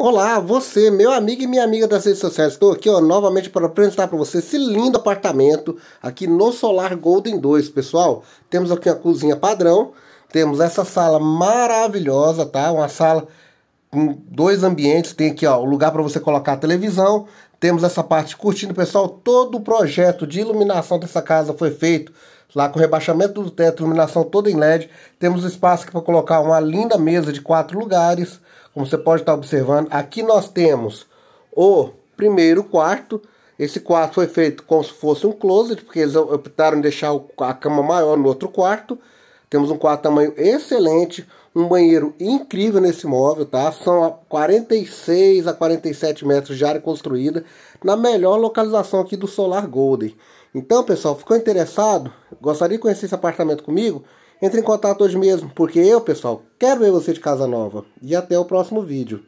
Olá, você, meu amigo e minha amiga das redes sociais. Estou aqui ó, novamente para apresentar para você esse lindo apartamento aqui no Solar Golden 2, pessoal. Temos aqui a cozinha padrão, temos essa sala maravilhosa, tá? Uma sala com dois ambientes, tem aqui ó, o lugar para você colocar a televisão, temos essa parte curtindo, pessoal. Todo o projeto de iluminação dessa casa foi feito Lá com o rebaixamento do teto, iluminação toda em LED, temos espaço aqui para colocar uma linda mesa de quatro lugares, como você pode estar tá observando. Aqui nós temos o primeiro quarto. Esse quarto foi feito como se fosse um closet, porque eles optaram em deixar a cama maior no outro quarto. Temos um quarto tamanho excelente, um banheiro incrível nesse imóvel, tá? São 46 a 47 metros de área construída, na melhor localização aqui do Solar Golden. Então, pessoal, ficou interessado? Gostaria de conhecer esse apartamento comigo? Entre em contato hoje mesmo, porque eu, pessoal, quero ver você de casa nova. E até o próximo vídeo.